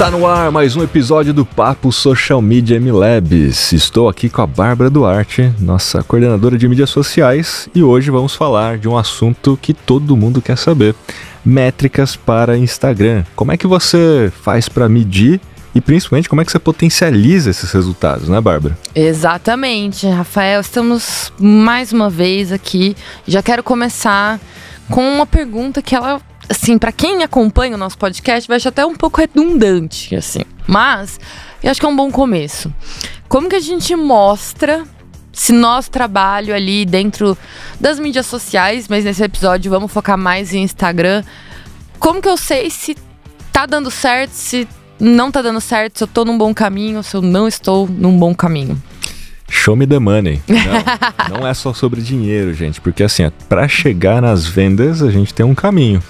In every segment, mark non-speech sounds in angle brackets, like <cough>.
Está no ar mais um episódio do Papo Social Media M Labs. Estou aqui com a Bárbara Duarte, nossa coordenadora de mídias sociais, e hoje vamos falar de um assunto que todo mundo quer saber: métricas para Instagram. Como é que você faz para medir e principalmente como é que você potencializa esses resultados, né, Bárbara? Exatamente, Rafael. Estamos mais uma vez aqui. Já quero começar com uma pergunta que ela assim, para quem acompanha o nosso podcast, vai achar até um pouco redundante, assim. Mas eu acho que é um bom começo. Como que a gente mostra se nosso trabalho ali dentro das mídias sociais, mas nesse episódio vamos focar mais em Instagram. Como que eu sei se tá dando certo, se não tá dando certo, se eu tô num bom caminho, se eu não estou num bom caminho? Show me the money. Não, <laughs> não é só sobre dinheiro, gente, porque assim, é para chegar nas vendas a gente tem um caminho.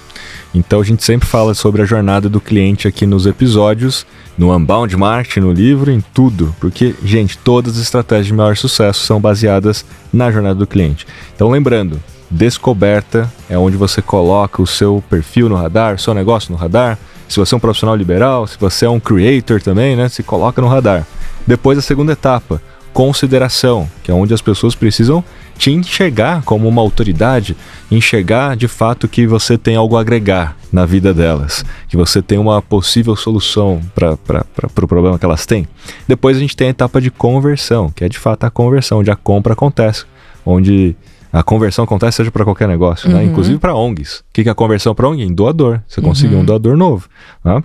Então a gente sempre fala sobre a jornada do cliente aqui nos episódios, no Unbound Marketing, no livro, em tudo, porque, gente, todas as estratégias de maior sucesso são baseadas na jornada do cliente. Então lembrando, descoberta é onde você coloca o seu perfil no radar, seu negócio no radar. Se você é um profissional liberal, se você é um creator também, né, se coloca no radar. Depois a segunda etapa, consideração, que é onde as pessoas precisam te enxergar como uma autoridade, enxergar de fato que você tem algo a agregar na vida delas, que você tem uma possível solução para o pro problema que elas têm. Depois a gente tem a etapa de conversão, que é de fato a conversão, onde a compra acontece, onde a conversão acontece seja para qualquer negócio, né? Uhum. Inclusive para ONGs. O que é a conversão para ONG? Em doador. Você uhum. conseguiu um doador novo. Né?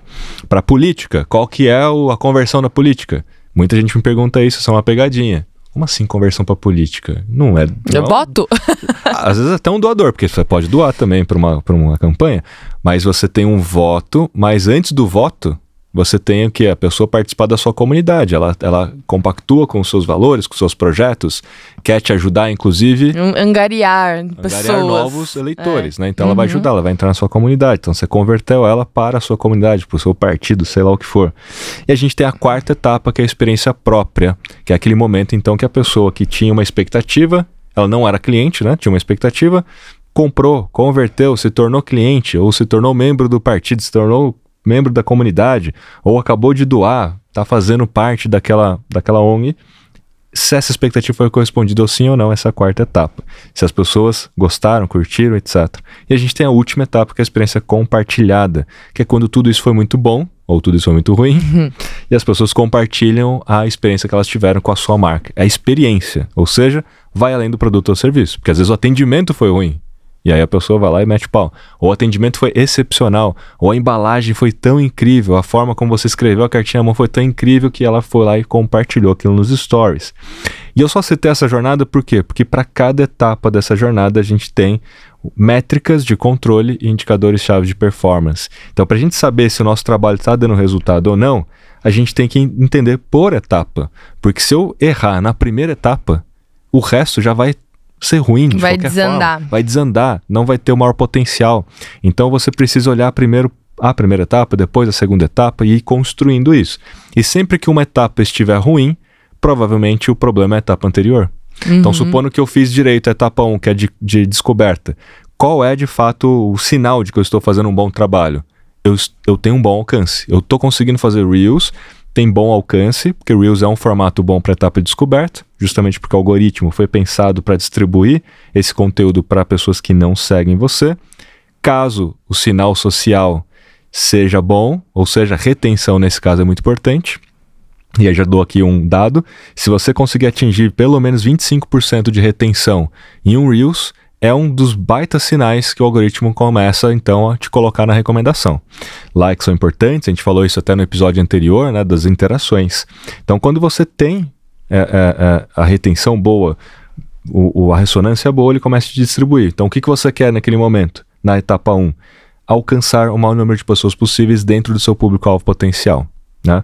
Para política, qual que é a conversão na política? Muita gente me pergunta isso, isso é uma pegadinha. Como assim conversão para política? Não é. é Não eu boto. <laughs> às vezes é até um doador, porque você pode doar também para uma, pra uma campanha, mas você tem um voto, mas antes do voto, você tem o que? A pessoa participar da sua comunidade, ela, ela compactua com os seus valores, com os seus projetos, quer te ajudar, inclusive. Um, angariar, angariar pessoas. novos eleitores, é. né? Então uhum. ela vai uhum. ajudar, ela vai entrar na sua comunidade. Então você converteu ela para a sua comunidade, para o seu partido, sei lá o que for. E a gente tem a quarta etapa, que é a experiência própria, que é aquele momento, então, que a pessoa que tinha uma expectativa, ela não era cliente, né? Tinha uma expectativa, comprou, converteu, se tornou cliente ou se tornou membro do partido, se tornou membro da comunidade ou acabou de doar, está fazendo parte daquela, daquela ONG, se essa expectativa foi correspondida ou sim ou não, essa é a quarta etapa. Se as pessoas gostaram, curtiram, etc. E a gente tem a última etapa, que é a experiência compartilhada, que é quando tudo isso foi muito bom, ou tudo isso foi muito ruim, <laughs> e as pessoas compartilham a experiência que elas tiveram com a sua marca. É a experiência, ou seja, vai além do produto ou serviço, porque às vezes o atendimento foi ruim, e aí a pessoa vai lá e mete o pau. O atendimento foi excepcional, ou a embalagem foi tão incrível, a forma como você escreveu a cartinha à mão foi tão incrível que ela foi lá e compartilhou aquilo nos stories. E eu só citei essa jornada por quê? Porque para cada etapa dessa jornada a gente tem métricas de controle e indicadores-chave de performance. Então, para a gente saber se o nosso trabalho está dando resultado ou não, a gente tem que entender por etapa. Porque se eu errar na primeira etapa, o resto já vai ser ruim de vai desandar. Forma. Vai desandar, não vai ter o maior potencial. Então você precisa olhar primeiro a primeira etapa, depois a segunda etapa e ir construindo isso. E sempre que uma etapa estiver ruim, provavelmente o problema é a etapa anterior. Então, uhum. Então, supondo que eu fiz direito a etapa 1, um, que é de, de descoberta, qual é de fato o sinal de que eu estou fazendo um bom trabalho? Eu, eu tenho um bom alcance. Eu estou conseguindo fazer Reels, tem bom alcance, porque o Reels é um formato bom para etapa de descoberta, justamente porque o algoritmo foi pensado para distribuir esse conteúdo para pessoas que não seguem você. Caso o sinal social seja bom, ou seja, retenção nesse caso é muito importante. E aí já dou aqui um dado, se você conseguir atingir pelo menos 25% de retenção em um Reels, é um dos baita sinais que o algoritmo começa então a te colocar na recomendação. Likes são importantes, a gente falou isso até no episódio anterior, né, das interações. Então, quando você tem é, é, é a retenção boa, o, o, a ressonância boa, ele começa a te distribuir. Então, o que, que você quer naquele momento, na etapa 1? Alcançar o maior número de pessoas possíveis dentro do seu público-alvo potencial. Né?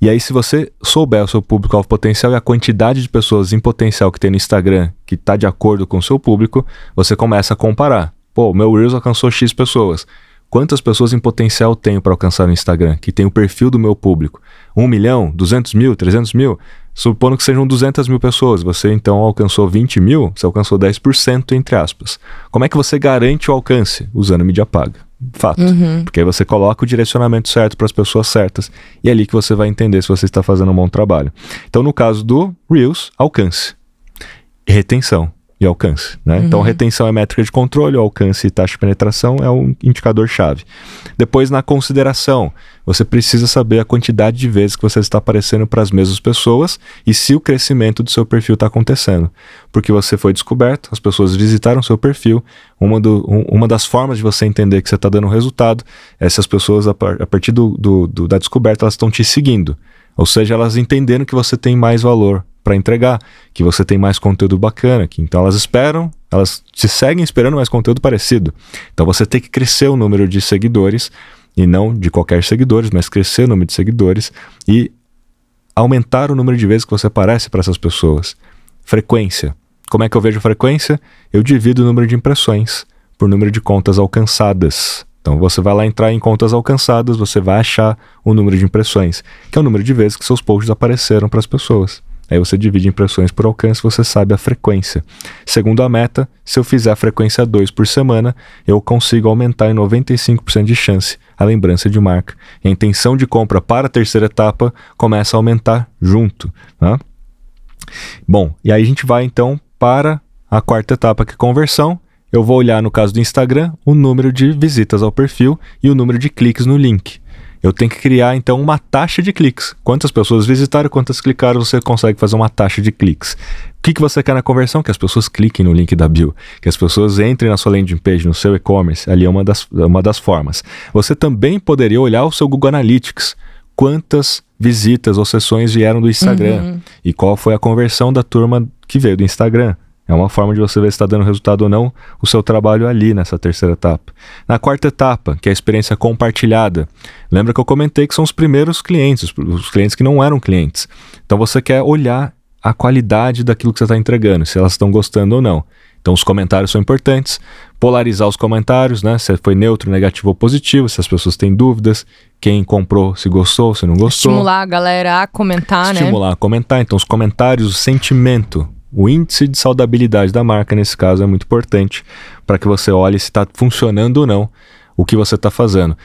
E aí, se você souber o seu público-alvo potencial e a quantidade de pessoas em potencial que tem no Instagram que está de acordo com o seu público, você começa a comparar. Pô, meu Reels alcançou X pessoas. Quantas pessoas em potencial tenho para alcançar no Instagram, que tem o perfil do meu público? 1 milhão? 200 mil? 300 mil? Supondo que sejam 200 mil pessoas, você então alcançou 20 mil, você alcançou 10%, entre aspas. Como é que você garante o alcance? Usando mídia paga fato. Uhum. Porque aí você coloca o direcionamento certo para as pessoas certas. E é ali que você vai entender se você está fazendo um bom trabalho. Então, no caso do Reels, alcance. Retenção de alcance. Né? Então, uhum. Então, retenção é métrica de controle, alcance e taxa de penetração é um indicador-chave. Depois, na consideração, você precisa saber a quantidade de vezes que você está aparecendo para as mesmas pessoas e se o crescimento do seu perfil está acontecendo. Porque você foi descoberto, as pessoas visitaram seu perfil. Uma, do, um, uma das formas de você entender que você está dando resultado é se as pessoas, a, par, a partir do, do, do, da descoberta, elas estão te seguindo. Ou seja, elas entendendo que você tem mais valor para entregar, que você tem mais conteúdo bacana, que então elas esperam, elas te seguem esperando mais conteúdo parecido. Então você tem que crescer o número de seguidores e não de qualquer seguidores, mas crescer o número de seguidores e aumentar o número de vezes que você aparece para essas pessoas. Frequência. Como é que eu vejo frequência? Eu divido o número de impressões por número de contas alcançadas. Então você vai lá entrar em contas alcançadas, você vai achar o número de impressões, que é o número de vezes que seus posts apareceram para as pessoas. Aí você divide impressões por alcance, você sabe a frequência. Segundo a meta, se eu fizer a frequência 2 por semana, eu consigo aumentar em 95% de chance a lembrança de marca. E a intenção de compra para a terceira etapa começa a aumentar junto. Né? Bom, e aí a gente vai então para a quarta etapa, que é conversão. Eu vou olhar, no caso do Instagram, o número de visitas ao perfil e o número de cliques no link eu tenho que criar então uma taxa de cliques. Quantas pessoas visitaram, quantas clicaram, você consegue fazer uma taxa de cliques. O que, que você quer na conversão? Que as pessoas cliquem no link da bio, que as pessoas entrem na sua landing page, no seu e-commerce, ali é uma das, é uma das formas. Você também poderia olhar o seu Google Analytics. Quantas visitas ou sessões vieram do Instagram uhum. e qual foi a conversão da turma que veio do Instagram. É uma forma de você ver se está dando resultado ou não o seu trabalho ali nessa terceira etapa. Na quarta etapa, que é a experiência compartilhada, lembra que eu comentei que são os primeiros clientes, os clientes que não eram clientes. Então você quer olhar a qualidade daquilo que você está entregando, se elas estão gostando ou não. Então os comentários são importantes, polarizar os comentários, né? Se foi neutro, negativo ou positivo, se as pessoas têm dúvidas, quem comprou, se gostou, se não gostou. Estimular a galera a comentar, Estimular né? Estimular a comentar. Então os comentários, o sentimento o índice de saudabilidade da marca, nesse caso, é muito importante para que você olhe se está funcionando ou não o que você está fazendo.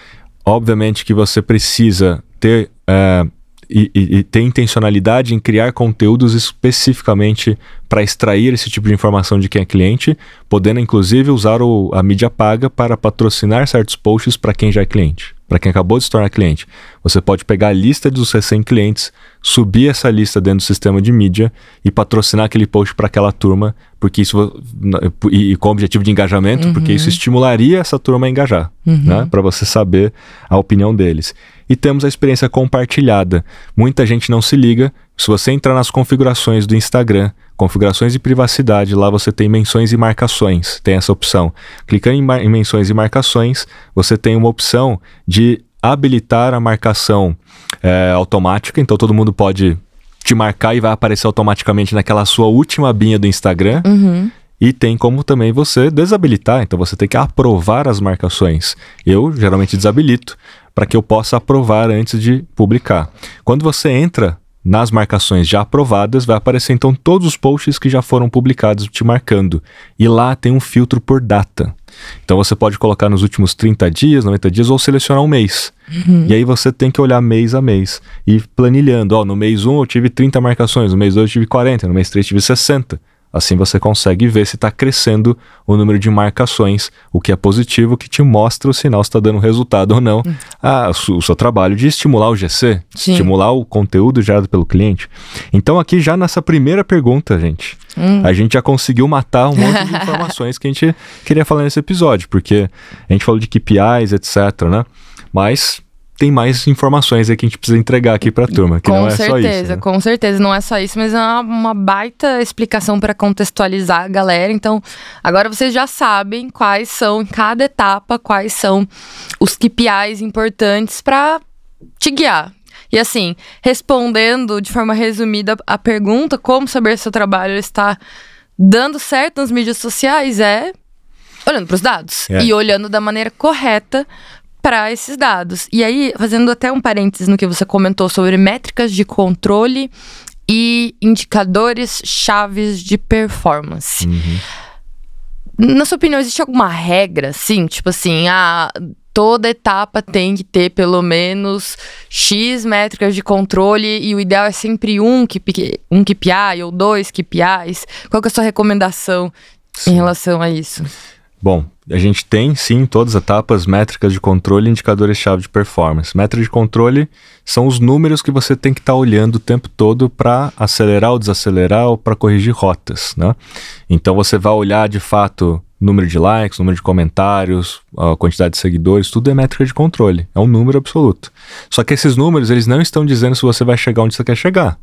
Obviamente que você precisa ter. É, e, e, e, ter intencionalidade em criar conteúdos especificamente para extrair esse tipo de informação de quem é cliente, podendo inclusive usar o, a mídia paga para patrocinar certos posts para quem já é cliente para quem acabou de se tornar cliente. Você pode pegar a lista dos recém-clientes, subir essa lista dentro do sistema de mídia e patrocinar aquele post para aquela turma, porque isso e, e com o objetivo de engajamento, uhum. porque isso estimularia essa turma a engajar, uhum. né? Para você saber a opinião deles. E temos a experiência compartilhada. Muita gente não se liga. Se você entrar nas configurações do Instagram, configurações de privacidade, lá você tem menções e marcações, tem essa opção. Clicando em, em menções e marcações, você tem uma opção de habilitar a marcação é, automática, então todo mundo pode te marcar e vai aparecer automaticamente naquela sua última binha do Instagram. Uhum. E tem como também você desabilitar, então você tem que aprovar as marcações. Eu geralmente desabilito para que eu possa aprovar antes de publicar. Quando você entra nas marcações já aprovadas, vai aparecer então todos os posts que já foram publicados te marcando. E lá tem um filtro por data. Então você pode colocar nos últimos 30 dias, 90 dias ou selecionar um mês. Uhum. E aí você tem que olhar mês a mês e planilhando. Ó, no mês 1 eu tive 30 marcações, no mês 2 eu tive 40, no mês 3 eu tive 60. Assim você consegue ver se está crescendo o número de marcações, o que é positivo, que te mostra o sinal se está dando resultado ou não. Hum. Ah, o seu trabalho de estimular o GC, Sim. estimular o conteúdo gerado pelo cliente. Então, aqui já nessa primeira pergunta, gente, hum. a gente já conseguiu matar um monte de <laughs> informações que a gente queria falar nesse episódio, porque a gente falou de KPIs, etc, né? Mas tem mais informações aí que a gente precisa entregar aqui para a turma, que com não é certeza, só isso. Né? Com certeza, não é só isso, mas é uma, uma baita explicação para contextualizar a galera. Então, agora vocês já sabem quais são, em cada etapa, quais são os KPIs importantes para te guiar. E assim, respondendo de forma resumida a pergunta, como saber se o trabalho está dando certo nas mídias sociais é olhando para os dados é. e olhando da maneira correta para esses dados. E aí, fazendo até um parênteses no que você comentou sobre métricas de controle e indicadores chaves de performance. Uhum. Na sua opinião, existe alguma regra, sim? Tipo assim, a, ah, toda etapa tem que ter pelo menos X métricas de controle e o ideal é sempre um, um KPI ou dois KPIs. Qual é a sua recomendação sim. em relação a isso? Bom, a gente tem sim todas as etapas, métricas de controle e indicadores-chave de performance. Métrica de controle são os números que você tem que estar tá olhando o tempo todo para acelerar ou desacelerar ou para corrigir rotas. Né? Então você vai olhar de fato número de likes, número de comentários, a quantidade de seguidores, tudo é métrica de controle, é um número absoluto. Só que esses números, eles não estão dizendo se você vai chegar onde você quer chegar.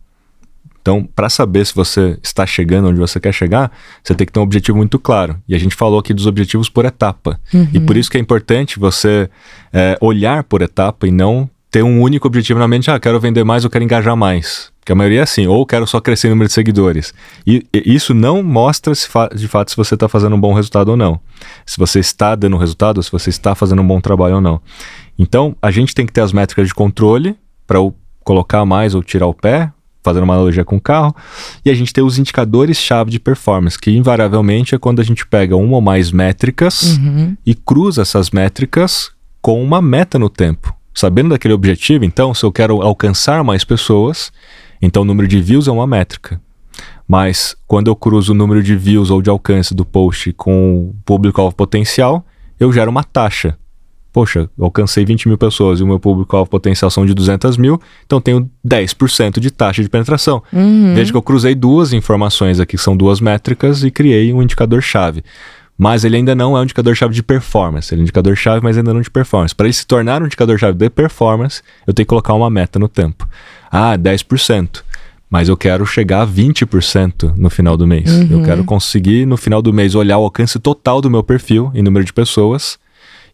Então, para saber se você está chegando onde você quer chegar, você tem que ter um objetivo muito claro. E a gente falou aqui dos objetivos por etapa. Uhum. E por uhum. isso que é importante você é, olhar por etapa e não ter um único objetivo na mente, ah, quero vender mais ou quero engajar mais. Que a maioria é assim, ou quero só crescer o número de seguidores. E, e isso não mostra se fa de fato se você está fazendo um bom resultado ou não. Se você está dando resultado, se você está fazendo um bom trabalho ou não. Então, a gente tem que ter as métricas de controle para colocar mais ou tirar o pé, fazendo uma analogia com o carro, e a gente tem os indicadores-chave de performance, que invariavelmente é quando a gente pega uma ou mais métricas uhum. e cruza essas métricas com uma meta no tempo. Sabendo daquele objetivo, então, se eu quero alcançar mais pessoas, então o número de views é uma métrica. Mas quando eu cruzo o número de views ou de alcance do post com o público-alvo potencial, eu gero uma taxa poxa, alcancei 20 mil pessoas e o meu público-alvo potencial são de 200 mil, então tenho 10% de taxa de penetração. Uhum. Veja que eu cruzei duas informações aqui, que são duas métricas, e criei um indicador-chave. Mas ele ainda não é um indicador-chave de performance. Ele é um indicador-chave, mas ainda não de performance. Para ele se tornar um indicador-chave de performance, eu tenho que colocar uma meta no tempo. Ah, 10% mas eu quero chegar a 20% no final do mês. Uhum. Eu quero conseguir, no final do mês, olhar o alcance total do meu perfil em número de pessoas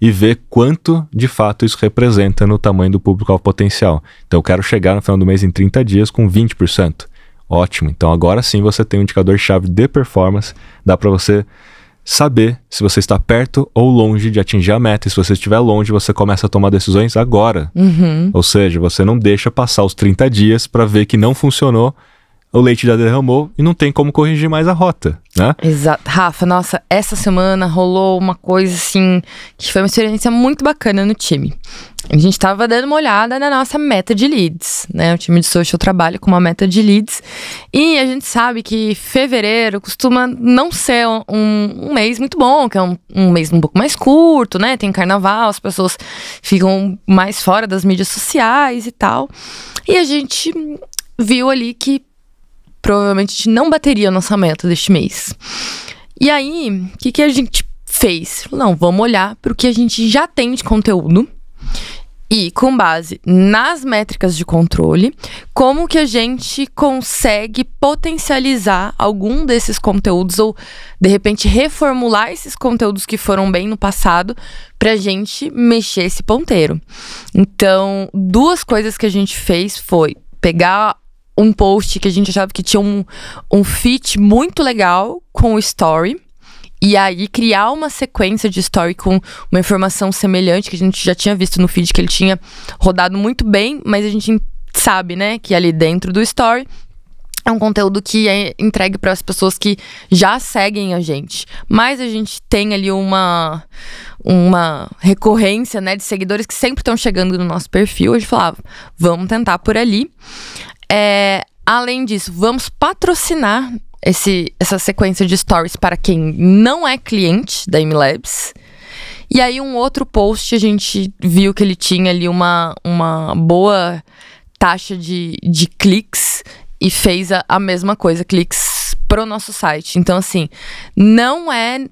e ver quanto de fato isso representa no tamanho do público-alvo potencial. Então eu quero chegar no final do mês em 30 dias com 20%. Ótimo, então agora sim você tem um indicador-chave de performance, dá para você saber se você está perto ou longe de atingir a meta. E se você estiver longe, você começa a tomar decisões agora. Uhum. Ou seja, você não deixa passar os 30 dias para ver que não funcionou o leite já derramou e não tem como corrigir mais a rota, né? Exato. Rafa, nossa, essa semana rolou uma coisa assim que foi uma experiência muito bacana no time. A gente estava dando uma olhada na nossa meta de leads, né? O time de social trabalha com uma meta de leads e a gente sabe que fevereiro costuma não ser um, um mês muito bom, que é um, um mês um pouco mais curto, né? Tem carnaval, as pessoas ficam mais fora das mídias sociais e tal. E a gente viu ali que provavelmente a gente não bateria a nossa meta deste mês. E aí, o que, que a gente fez? Não, vamos olhar para o que a gente já tem de conteúdo e, com base nas métricas de controle, como que a gente consegue potencializar algum desses conteúdos ou, de repente, reformular esses conteúdos que foram bem no passado para a gente mexer esse ponteiro. Então, duas coisas que a gente fez foi pegar um post que a gente achava que tinha um, um fit muito legal com o story. E aí criar uma sequência de story com uma informação semelhante que a gente já tinha visto no feed que ele tinha rodado muito bem, mas a gente sabe, né, que ali dentro do story é um conteúdo que é entregue para as pessoas que já seguem a gente. Mas a gente tem ali uma uma recorrência, né, de seguidores que sempre estão chegando no nosso perfil. A gente falava, ah, vamos tentar por ali. É, além disso, vamos patrocinar esse, essa sequência de stories para quem não é cliente da MLabs. E aí, um outro post, a gente viu que ele tinha ali uma, uma boa taxa de, de cliques e fez a, a mesma coisa, cliques para o nosso site. Então, assim, não é,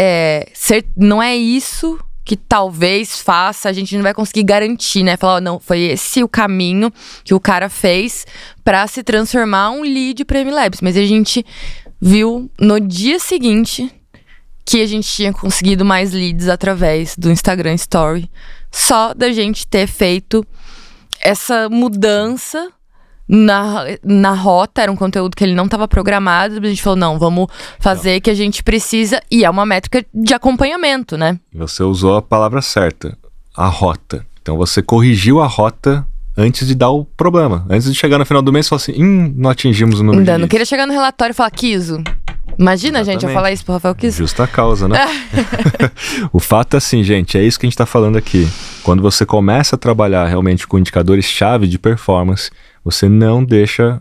é ser, não é isso que talvez faça, a gente não vai conseguir garantir, né? Falar, oh, não, foi esse o caminho que o cara fez para se transformar um lead para MLabs. Mas a gente viu no dia seguinte que a gente tinha conseguido mais leads através do Instagram Story, só da gente ter feito essa mudança na, na rota, era um conteúdo que ele não estava programado, a gente falou, não, vamos fazer o que a gente precisa, e é uma métrica de acompanhamento, né? Você usou a palavra certa, a rota. Então você corrigiu a rota antes de dar o problema. Antes de chegar no final do mês e falar assim, hum, não atingimos o número Ainda, não queria chegar no relatório e falar, quiso. Imagina, Exatamente. gente, eu falar isso pro Rafael Kiso. Justa causa, né? <laughs> <laughs> o fato é assim, gente, é isso que a gente está falando aqui. Quando você começa a trabalhar realmente com indicadores-chave de performance, você não deixa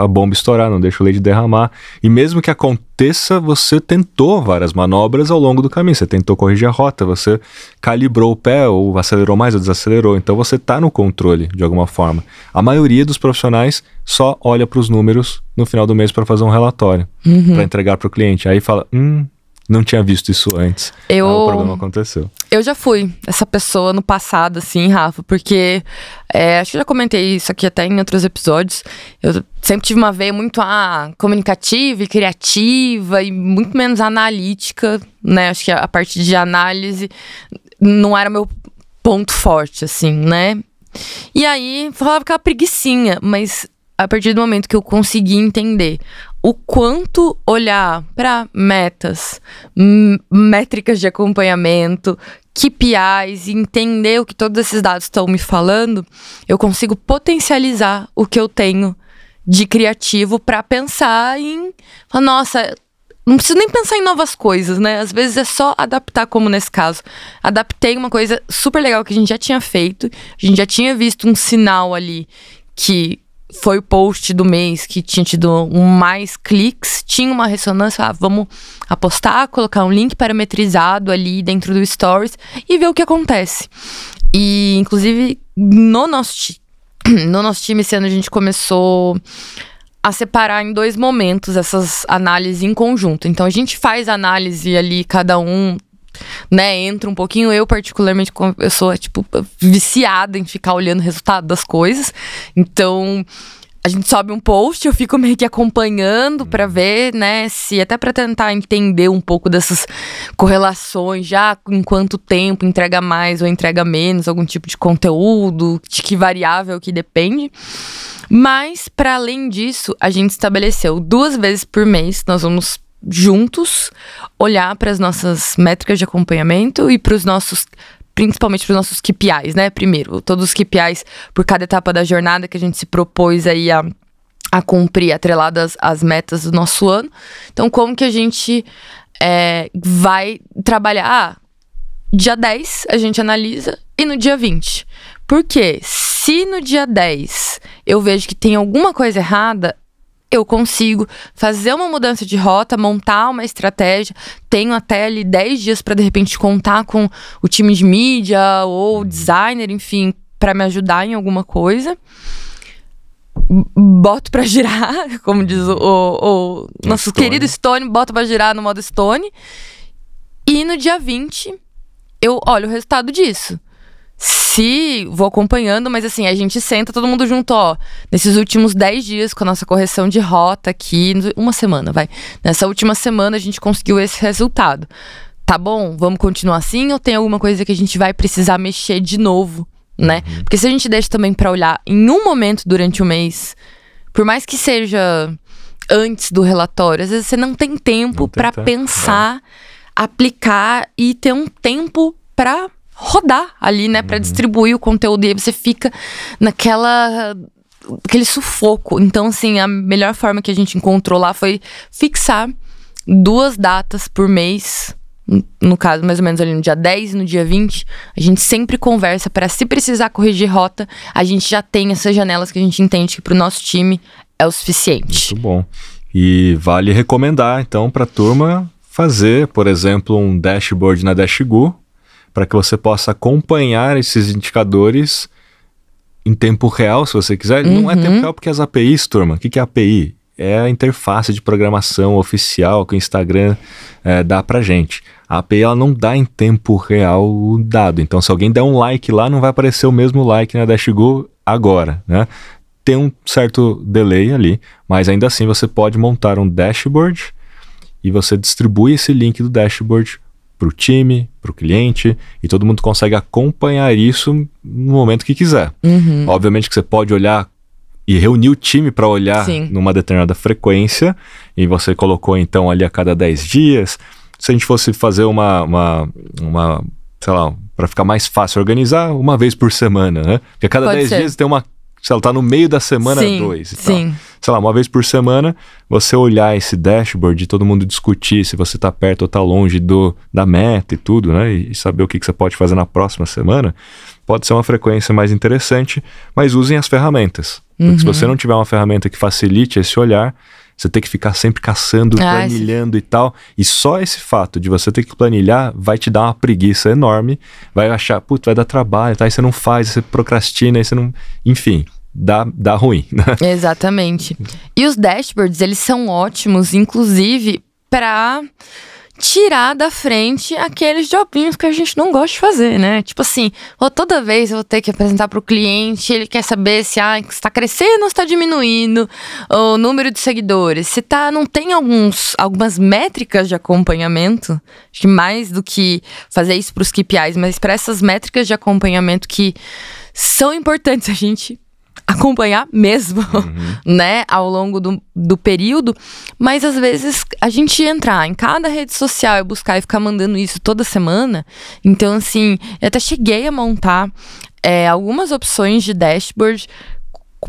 a bomba estourar, não deixa o leite derramar. E mesmo que aconteça, você tentou várias manobras ao longo do caminho. Você tentou corrigir a rota, você calibrou o pé, ou acelerou mais, ou desacelerou. Então você está no controle, de alguma forma. A maioria dos profissionais só olha para os números no final do mês para fazer um relatório, uhum. para entregar para o cliente. Aí fala: hum, não tinha visto isso antes. Eu, então, o problema aconteceu. Eu já fui essa pessoa no passado, assim, Rafa, porque é, acho que já comentei isso aqui até em outros episódios. Eu sempre tive uma veia muito ah, comunicativa e criativa e muito menos analítica, né? Acho que a, a parte de análise não era meu ponto forte, assim, né? E aí falava que era preguiçinha, mas a partir do momento que eu consegui entender o quanto olhar para metas, métricas de acompanhamento, KPIs, entender o que todos esses dados estão me falando, eu consigo potencializar o que eu tenho de criativo para pensar em, nossa, não preciso nem pensar em novas coisas, né? Às vezes é só adaptar, como nesse caso. Adaptei uma coisa super legal que a gente já tinha feito, a gente já tinha visto um sinal ali que foi o post do mês que tinha tido um mais cliques, tinha uma ressonância, ah, vamos apostar, colocar um link parametrizado ali dentro do Stories e ver o que acontece. E, inclusive, no nosso, <clears throat> no nosso time esse ano a gente começou a separar em dois momentos essas análises em conjunto. Então a gente faz análise ali, cada um né, entra um pouquinho. Eu, particularmente, como pessoa, tipo, viciada em ficar olhando o resultado das coisas. Então, a gente sobe um post, eu fico meio que acompanhando para uhum. ver, né, se até para tentar entender um pouco dessas correlações, já em quanto tempo entrega mais ou entrega menos algum tipo de conteúdo, de que variável que depende. Mas para além disso, a gente estabeleceu duas vezes por mês, nós vamos juntos olhar para as nossas métricas de acompanhamento e para os nossos principalmente para os nossos KPIs, né? Primeiro, todos os KPIs por cada etapa da jornada que a gente se propôs aí a, a cumprir, atreladas às metas do nosso ano. Então, como que a gente é, vai trabalhar? Ah, dia 10 a gente analisa e no dia 20. Porque se no dia 10 eu vejo que tem alguma coisa errada, eu consigo fazer uma mudança de rota, montar uma estratégia. Tenho até ali 10 dias para de repente contar com o time de mídia ou uhum. designer, enfim, para me ajudar em alguma coisa. Boto para girar, <laughs> como diz o, o, o é nosso Stone. querido Stone, boto para girar no modo Stone. E no dia 20, eu olho o resultado disso se vou acompanhando, mas assim, a gente senta todo mundo junto, ó. Nesses últimos 10 dias, com a nossa correção de rota aqui, uma semana, vai. Nessa última semana a gente conseguiu esse resultado. Tá bom, vamos continuar assim ou tem alguma coisa que a gente vai precisar mexer de novo, né? Uhum. Porque se a gente deixa também para olhar em um momento durante o mês, por mais que seja antes do relatório, às vezes você não tem tempo para pensar, é. aplicar e ter um tempo para rodar ali, né, para uhum. distribuir o conteúdo e aí você fica naquela aquele sufoco. Então, assim, a melhor forma que a gente encontrou lá foi fixar duas datas por mês. No caso, mais ou menos ali no dia 10 e no dia 20, a gente sempre conversa para se precisar corrigir rota, a gente já tem essas janelas que a gente entende que para o nosso time é o suficiente. Muito bom. E vale recomendar, então, para a turma fazer, por exemplo, um dashboard na DashGo para que você possa acompanhar esses indicadores em tempo real, se você quiser. Uhum. Não é tempo uhum. real porque as APIs, turma, o que, que é API? É a interface de programação oficial que o Instagram é, dá para gente. A API ela não dá em tempo real o dado. Então, se alguém der um like lá, não vai aparecer o mesmo like na DashGo agora, né? Tem um certo delay ali, mas ainda assim você pode montar um dashboard e você distribui esse link do dashboard para o time, para o cliente, e todo mundo consegue acompanhar isso no momento que quiser. Uhum. Obviamente que você pode olhar e reunir o time para olhar Sim. numa determinada frequência, e você colocou então ali a cada 10 dias. Se a gente fosse fazer uma, uma, uma sei lá, para ficar mais fácil organizar, uma vez por semana, né? Porque a cada 10 dias tem uma. Se ela tá no meio da semana dois. e sim. tal. Sim sei lá, uma vez por semana, você olhar esse dashboard e todo mundo discutir se você está perto ou está longe do, da meta e tudo, né? E saber o que, que você pode fazer na próxima semana, pode ser uma frequência mais interessante, mas usem as ferramentas. Porque uhum. se você não tiver uma ferramenta que facilite esse olhar, você tem que ficar sempre caçando, ah, planilhando sim. e tal. E só esse fato de você ter que planilhar vai te dar uma preguiça enorme, vai achar, putz, vai dar trabalho, tá? aí você não faz, aí você procrastina, aí você não. Enfim, dá, dá ruim. Né? Exatamente. E os dashboards, eles são ótimos, inclusive, para tirar da frente aqueles jobinhos que a gente não gosta de fazer, né? Tipo assim, ou toda vez eu vou ter que apresentar para o cliente, ele quer saber se ah, está crescendo ou está diminuindo o número de seguidores. Se tá, não tem alguns, algumas métricas de acompanhamento, acho que mais do que fazer isso para os KPIs, mas para essas métricas de acompanhamento que são importantes a gente acompanhar mesmo, uhum. <laughs> né, ao longo do, do período. Mas às vezes a gente entrar em cada rede social e buscar e ficar mandando isso toda semana. Então, assim, eu até cheguei a montar é, algumas opções de dashboard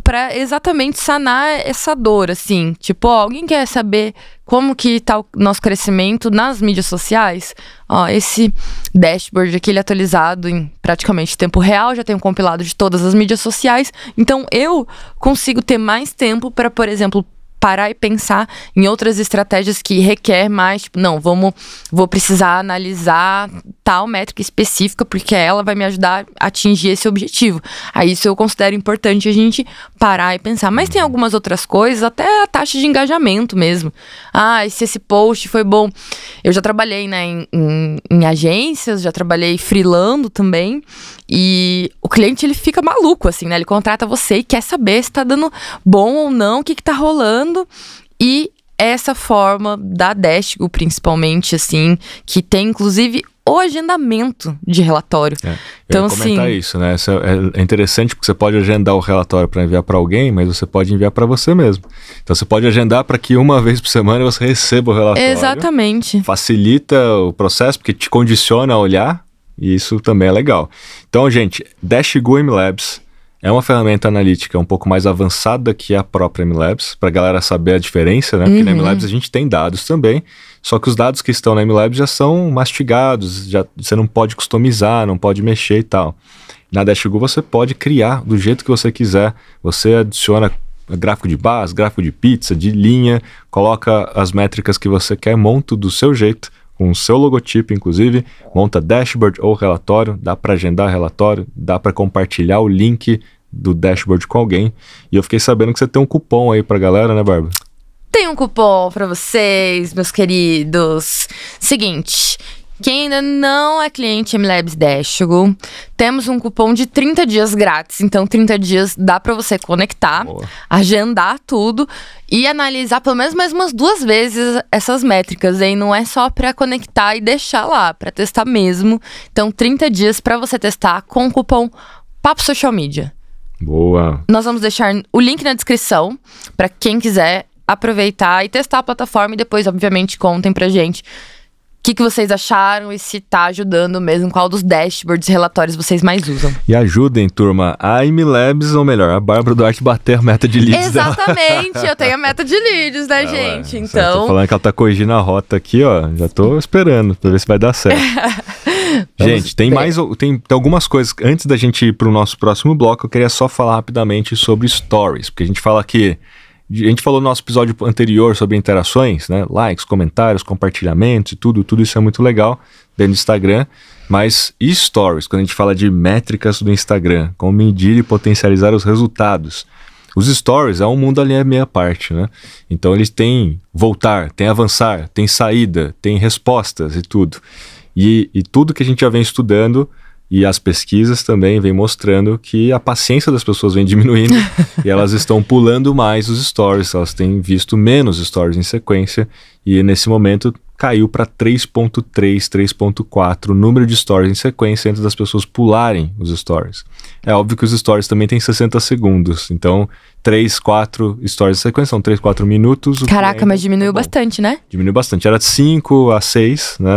para exatamente sanar essa dor, assim. Tipo, ó, alguém quer saber como que tá o nosso crescimento nas mídias sociais? Ó, esse dashboard aqui, ele é atualizado em praticamente tempo real, já tem um compilado de todas as mídias sociais. Então, eu consigo ter mais tempo para, por exemplo, parar e pensar em outras estratégias que requer mais, tipo, não, vamos, vou precisar analisar tal métrica específica porque ela vai me ajudar a atingir esse objetivo. Aí isso eu considero importante a gente parar e pensar. Mas tem algumas outras coisas, até a taxa de engajamento mesmo. Ah, se esse post foi bom. Eu já trabalhei, né, em, em, em agências, já trabalhei freelando também e o cliente ele fica maluco assim, né? Ele contrata você e quer saber se tá dando bom ou não, o que que tá rolando e essa forma da Destigo, principalmente, assim, que tem inclusive o agendamento de relatório. É. Então, eu comentar assim, isso, né? Isso é, é interessante porque você pode agendar o relatório para enviar para alguém, mas você pode enviar para você mesmo. Então você pode agendar para que uma <laughs> vez por semana você receba o relatório. Exatamente. Facilita o processo porque te condiciona a olhar e isso também é legal. Então, gente, Dash Guim Labs é uma ferramenta analítica um pouco mais avançada que a própria MLabs, para a galera saber a diferença, né? Uhum. Porque na MLabs uhum. a gente tem dados também, só que os dados que estão na MLabs já são mastigados, já você não pode customizar, não pode mexer e tal. Na DashGo você pode criar do jeito que você quiser, você adiciona gráfico de base, gráfico de pizza, de linha, coloca as métricas que você quer, monta do seu jeito com o seu logotipo, inclusive, monta dashboard ou relatório, dá para agendar relatório, dá para compartilhar o link do dashboard com alguém. E eu fiquei sabendo que você tem um cupom aí pra galera, né, Bárbara? Tem um cupom para vocês, meus queridos. Seguinte, quem ainda não é cliente MLabs Dashgo, temos um cupom de 30 dias grátis. Então, 30 dias dá para você conectar, Boa. agendar tudo e analisar pelo menos mais umas duas vezes essas métricas, hein? Não é só para conectar e deixar lá, para testar mesmo. Então, 30 dias para você testar com o cupom Papo Social Media. Boa. Nós vamos deixar o link na descrição para quem quiser aproveitar e testar a plataforma e depois, obviamente, contem para gente o que, que vocês acharam e se está ajudando mesmo? Qual dos dashboards relatórios vocês mais usam? E ajudem, turma. A Amy Labs, ou melhor, a Bárbara Duarte bater a meta de leads. Exatamente, eu tenho a meta de leads, né, ah, gente? É. Então. tô tá falando que ela tá corrigindo a rota aqui, ó. Já tô esperando para ver se vai dar certo. <laughs> gente, tem mais. Tem, tem, algumas coisas. Antes da gente ir o nosso próximo bloco, eu queria só falar rapidamente sobre stories, porque a gente fala que a gente falou no nosso episódio anterior sobre interações, né? Likes, comentários, compartilhamentos e tudo, tudo isso é muito legal dentro do Instagram. Mas e stories, quando a gente fala de métricas do Instagram, como medir e potencializar os resultados. Os stories é um mundo ali à meia parte, né? Então eles têm voltar, tem avançar, tem saída, tem respostas e tudo. E, e tudo que a gente já vem estudando e as pesquisas também vêm mostrando que a paciência das pessoas vem diminuindo <laughs> e elas estão pulando mais os stories, elas têm visto menos stories em sequência. E nesse momento caiu para 3.3, 3.4, o número de stories em sequência antes das pessoas pularem os stories. É óbvio que os stories também têm 60 segundos, então 3, 4 stories em sequência, são 3, 4 minutos. Caraca, é mas diminuiu tá bastante, né? Diminuiu bastante, era de 5 a 6, né,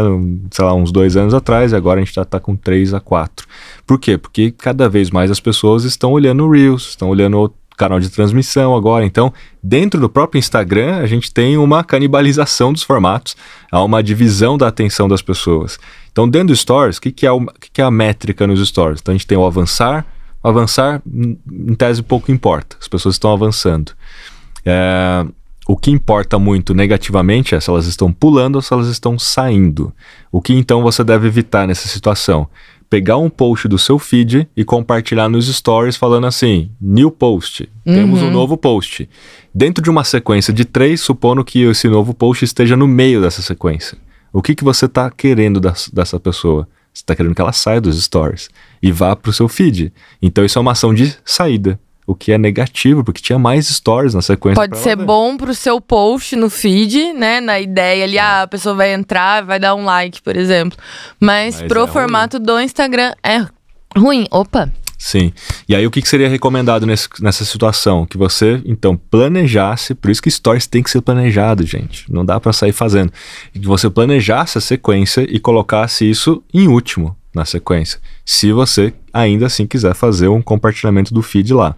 sei lá, uns dois anos atrás, e agora a gente está com 3 a 4. Por quê? Porque cada vez mais as pessoas estão olhando Reels, estão olhando canal de transmissão agora. Então, dentro do próprio Instagram, a gente tem uma canibalização dos formatos, há uma divisão da atenção das pessoas. Então, dentro do Stories, o que, que, é o, que, que é a métrica nos Stories? Então, a gente tem o avançar. O avançar, hum, em tese, pouco importa. As pessoas estão avançando. É, o que importa muito negativamente é se elas estão pulando ou se elas estão saindo. O que então você deve evitar nessa situação? pegar um post do seu feed e compartilhar nos stories falando assim: new post, temos um uhum. novo post. Dentro de uma sequência de três, supondo que esse novo post esteja no meio dessa sequência. O que, que você está querendo dessa pessoa? Você está querendo que ela saia dos stories e vá para o seu feed. Então, isso é uma ação de saída. O que é negativo, porque tinha mais stories na sequência. Pode ser ver. bom pro seu post no feed, né? Na ideia ali, é. ah, a pessoa vai entrar, vai dar um like, por exemplo. Mas, Mas pro é formato ruim. do Instagram é ruim. Opa! Sim. E aí, o que, seria recomendado nesse, nessa situação? Que você, então, planejasse. Por isso que stories tem que ser planejado, gente. Não dá para sair fazendo. Que você planejasse a sequência e colocasse isso em último na sequência se você ainda assim quiser fazer um compartilhamento do feed lá.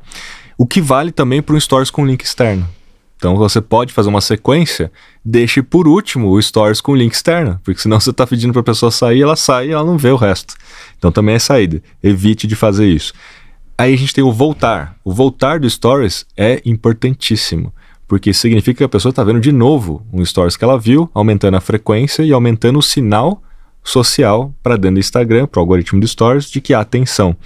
O que vale também para um Stories com link externo. Então você pode fazer uma sequência, deixe por último o Stories com link externo, porque senão <laughs> você está pedindo para a pessoa sair, ela sai e ela não vê o resto. Então também é saída. Evite de fazer isso. Aí a gente tem o voltar. O voltar do Stories é importantíssimo, porque significa que a pessoa está vendo de novo um Stories que ela viu, aumentando a frequência e aumentando o sinal social para dentro do Instagram, para o algoritmo do Stories, de que há atenção.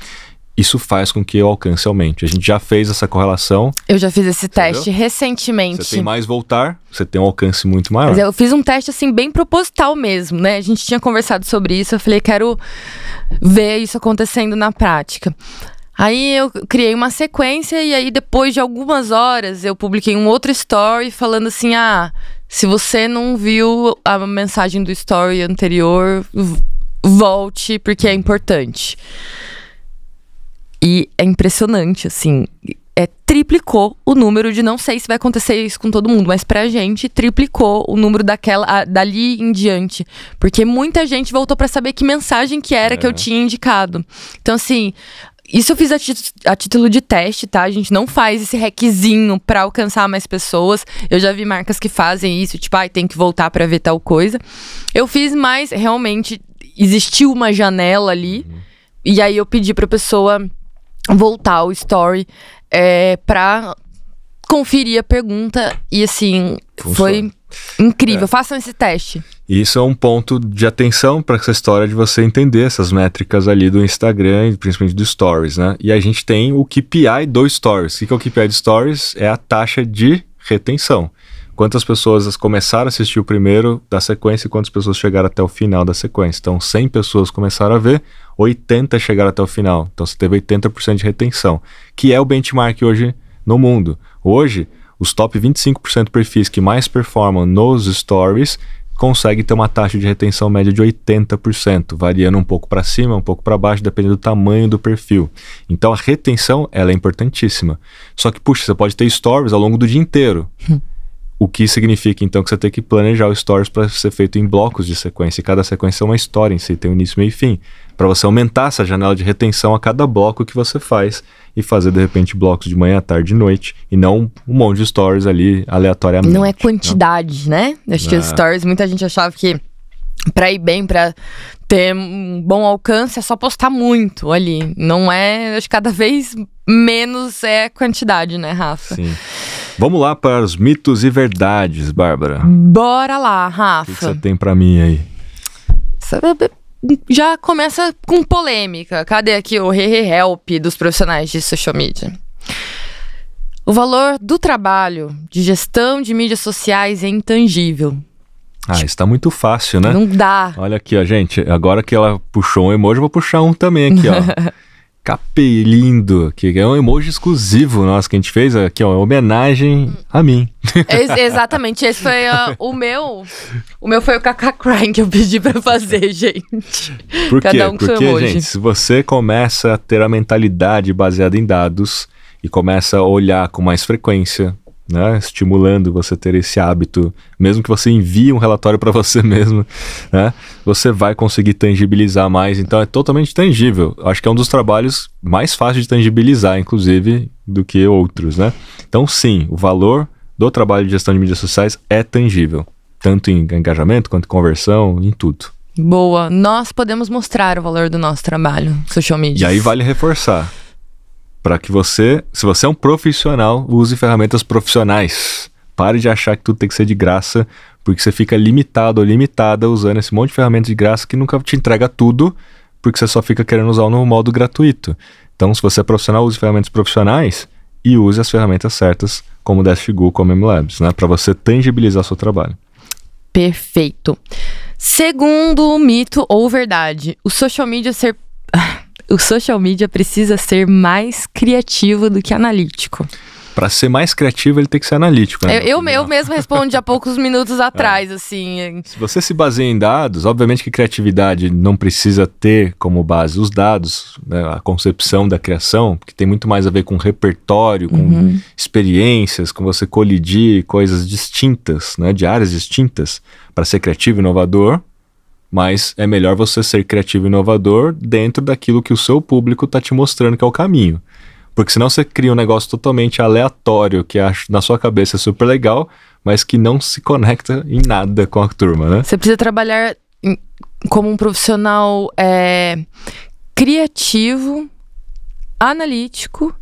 Isso faz com que o alcance aumente. A gente já fez essa correlação. Eu já fiz esse teste recentemente. Você tem mais voltar, você tem um alcance muito maior. Mas eu fiz um teste assim bem proposital mesmo, né? A gente tinha conversado sobre isso, eu falei, quero ver isso acontecendo na prática. Aí eu criei uma sequência e aí depois de algumas horas eu publiquei um outro story falando assim: "Ah, se você não viu a mensagem do story anterior, volte, porque é importante. E é impressionante, assim. É, triplicou o número de. Não sei se vai acontecer isso com todo mundo, mas pra gente triplicou o número daquela a, dali em diante. Porque muita gente voltou para saber que mensagem que era é. que eu é. tinha indicado. Então, assim, isso eu fiz a, a, título de teste, tá? A gente não faz esse requisinho para alcançar mais pessoas. Eu já vi marcas que fazem isso, tipo, ai, ah, tem que voltar para ver tal coisa. Eu fiz, mas realmente existiu uma janela ali. Uhum. E aí eu pedi pra pessoa voltar o story é, pra conferir a pergunta. E assim, Funciona. foi incrível. É. Façam esse teste. E isso é um ponto de atenção para essa história de você entender essas métricas ali do Instagram, principalmente do Stories, né? E a gente tem o KPI do Stories. O que é o KPI do Stories? É a taxa de retenção. Quantas pessoas começaram a assistir o primeiro da sequência e quantas pessoas chegaram até o final da sequência. Então, 100 pessoas começaram a ver, 80 chegaram até o final. Então, você teve 80% de retenção, que é o benchmark hoje no mundo. Hoje, os top 25% perfis que mais performam nos stories consegue ter uma taxa de retenção média de 80%, variando um pouco para cima, um pouco para baixo, dependendo do tamanho do perfil. Então a retenção ela é importantíssima. Só que, puxa, você pode ter stories ao longo do dia inteiro. Hum. O que significa então que você tem que planejar o stories para ser feito em blocos de sequência. E cada sequência é uma história em si, tem um início, meio e fim. Para você aumentar essa janela de retenção a cada bloco que você faz e fazer de repente blocos de manhã, tarde e noite e não um monte de stories ali aleatoriamente. Não é né? quantidade, né? né? Acho que os stories muita gente achava que para ir bem, para ter um bom alcance é só postar muito ali. Não é, acho que cada vez menos é quantidade, né, Rafa? Sim. Vamos lá para os mitos e verdades, Bárbara. Bora lá, Rafa. O que, você tem para mim aí? Já começa com polêmica. Cadê aqui o re help dos profissionais de social media? O valor do trabalho de gestão de mídias sociais é intangível. Ah, está muito fácil, né? Não dá. Olha aqui, ó, gente. Agora que ela puxou um emoji, eu vou puxar um também aqui, ó. <laughs> capelindo, que é um emoji exclusivo nosso que a gente fez aqui, ó, homenagem a mim. Ex exatamente, esse foi uh, o meu. O meu foi o Kaká Crying que eu pedi pra fazer, <laughs> gente. Por quê? Um Porque, gente, se você começa a ter a mentalidade baseada em dados e começa a olhar com mais frequência né? estimulando você ter esse hábito, mesmo que você envie um relatório para <laughs> você mesmo, né? você vai conseguir tangibilizar mais. Então é totalmente tangível. Acho que é um dos trabalhos mais fáceis de tangibilizar, inclusive, do que outros. Né? Então, sim, o valor do trabalho de gestão de mídias sociais é tangível, tanto em engajamento quanto em conversão, em tudo. Boa. Nós podemos mostrar o valor do nosso trabalho, social media. E aí vale reforçar para que você, se você é um profissional, use ferramentas profissionais. Pare de achar que tudo tem que ser de graça, porque você fica limitado ou limitada usando esse monte de ferramentas de graça que nunca te entrega tudo, porque você só fica querendo usar no modo gratuito. Então, se você é profissional, use ferramentas profissionais e use as ferramentas certas, como o DashGo, como o MLabs, né? Para você tangibilizar seu trabalho. Perfeito. Segundo mito ou verdade, o social media ser <laughs> o social media precisa ser mais criativo do que analítico para ser mais criativo, ele tem que ser analítico. Né? Eu, eu, eu mesmo respondi há poucos <laughs> minutos atrás, é. assim. Se você se baseia em dados, obviamente que criatividade não precisa ter como base os dados, né, a concepção da criação, porque tem muito mais a ver com repertório, com uhum. experiências, com você colidir coisas distintas, né, de áreas distintas, para ser criativo e inovador. Mas é melhor você ser criativo e inovador dentro daquilo que o seu público está te mostrando que é o caminho. Porque senão você cria um negócio totalmente aleatório, que na sua cabeça é super legal, mas que não se conecta em nada com a turma, né? Você precisa trabalhar como um profissional é, criativo, analítico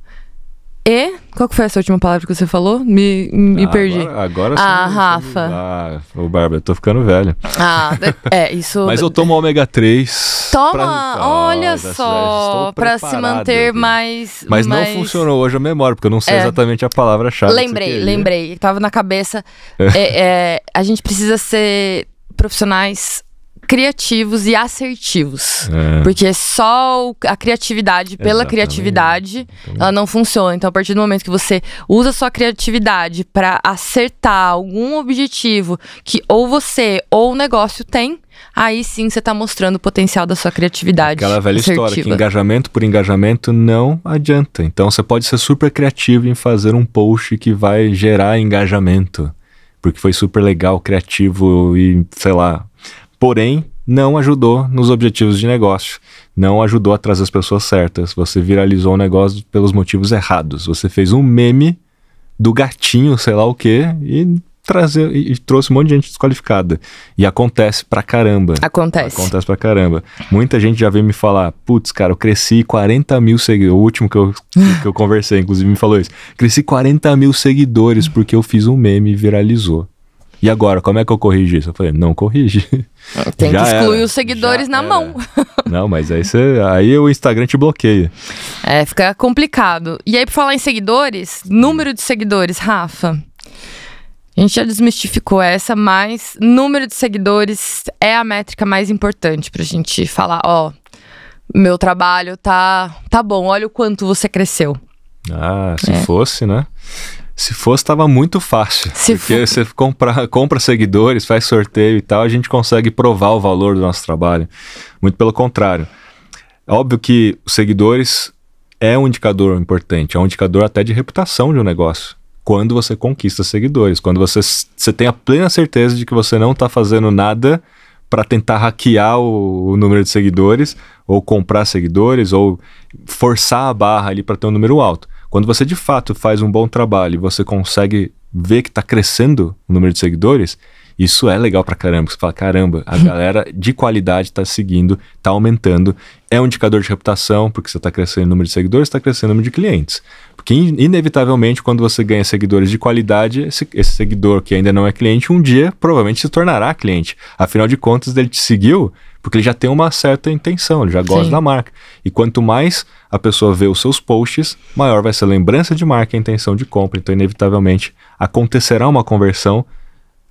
e. Qual que foi essa última palavra que você falou? Me, me ah, perdi. Agora, agora Ah, Rafa. Ah, ô Bárbara, tô ficando velho. Ah, é, isso. Mas eu tomo ômega 3. Toma! Pra... Olha oh, só! Pra se manter aqui. mais. Mas mais... não funcionou hoje a memória, porque eu não sei é. exatamente a palavra-chave. Lembrei, lembrei. Tava na cabeça. É. é, é, a gente precisa ser profissionais criativos e assertivos. É. Porque só a criatividade, pela Exatamente. criatividade, Exatamente. ela não funciona. Então, a partir do momento que você usa sua criatividade para acertar algum objetivo que ou você ou o negócio tem, aí sim você está mostrando o potencial da sua criatividade. Aquela velha assertiva. história que engajamento por engajamento não adianta. Então, você pode ser super criativo em fazer um post que vai gerar engajamento. Porque foi super legal, criativo e, sei lá, porém não ajudou nos objetivos de negócio, não ajudou a trazer as pessoas certas. Você viralizou o negócio pelos motivos errados. Você fez um meme do gatinho, sei lá o quê, e trazer e trouxe um monte de gente desqualificada. E acontece pra caramba. Acontece. Acontece pra caramba. Muita gente já veio me falar, putz, cara, eu cresci 40 mil seguidores. O último que eu, que eu conversei, inclusive, me falou isso. Cresci 40 mil seguidores porque eu fiz um meme e viralizou. E agora, como é que eu corrijo isso? Eu falei, não corrige. Ah, <laughs> tem Já que excluir os seguidores Já na era. mão. <laughs> Não, mas aí, você, aí o Instagram te bloqueia. É, fica complicado. E aí, por falar em seguidores, número de seguidores, Rafa. A gente já desmistificou essa, mas número de seguidores é a métrica mais importante pra gente falar, ó, meu trabalho tá tá bom, olha o quanto você cresceu. Ah, se é. fosse, né? Se fosse, estava muito fácil. Se porque for... você compra, compra seguidores, faz sorteio e tal, a gente consegue provar o valor do nosso trabalho. Muito pelo contrário. Óbvio que os seguidores é um indicador importante, é um indicador até de reputação de um negócio. Quando você conquista seguidores, quando você, você tem a plena certeza de que você não está fazendo nada para tentar hackear o, o, número de seguidores, ou comprar seguidores, ou forçar a barra ali para ter um número alto. Quando você de fato faz um bom trabalho e você consegue ver que está crescendo o número de seguidores, isso é legal para caramba. Você fala, caramba, a <laughs> galera de qualidade está seguindo, está aumentando. É um indicador de reputação, porque você está crescendo o número de seguidores, está crescendo o número de clientes. Porque, inevitavelmente, quando você ganha seguidores de qualidade, esse, esse seguidor que ainda não é cliente, um dia provavelmente se tornará cliente. Afinal de contas, ele te seguiu porque ele já tem uma certa intenção, ele já gosta Sim. da marca. E quanto mais a pessoa vê os seus posts, maior vai ser a lembrança de marca e a intenção de compra. Então, inevitavelmente, acontecerá uma conversão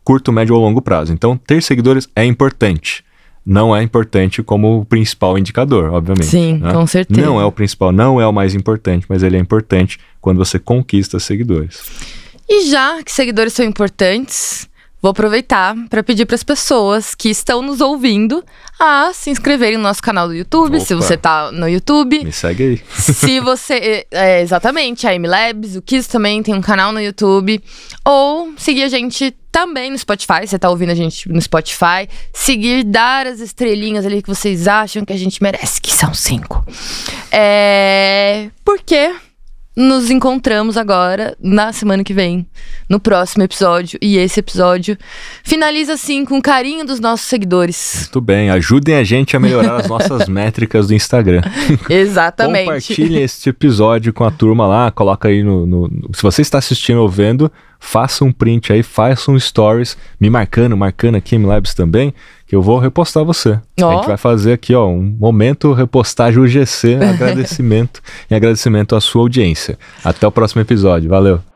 curto, médio ou longo prazo. Então, ter seguidores é importante. Não é importante como o principal indicador, obviamente. Sim, né? com certeza. Não é o principal, não é o mais importante, mas ele é importante quando você conquista seguidores. E já que seguidores são importantes, Vou aproveitar para pedir para as pessoas que estão nos ouvindo a se inscreverem no nosso canal do YouTube, Opa. se você tá no YouTube. Me segue aí. se <laughs> você. É, é, exatamente, a M Labs, o Kiss também tem um canal no YouTube. Ou seguir a gente também no Spotify, você tá ouvindo a gente no Spotify. Seguir, dar as estrelinhas ali que vocês acham que a gente merece, que são cinco. É. Por quê? nos encontramos agora na semana que vem, no próximo episódio. E esse episódio finaliza assim com carinho dos nossos seguidores. Muito bem, ajudem a gente a melhorar as nossas <laughs> métricas do Instagram. Exatamente. Compartilhem este episódio com a turma lá, coloca aí no, no. Se você está assistindo ou vendo, faça um print aí, faça um stories, me marcando, marcando a Kim Labs também que eu vou repostar você. Oh. A gente vai fazer aqui, ó, um momento repostagem UGC, <laughs> agradecimento, em agradecimento à sua audiência. Até o próximo episódio. Valeu.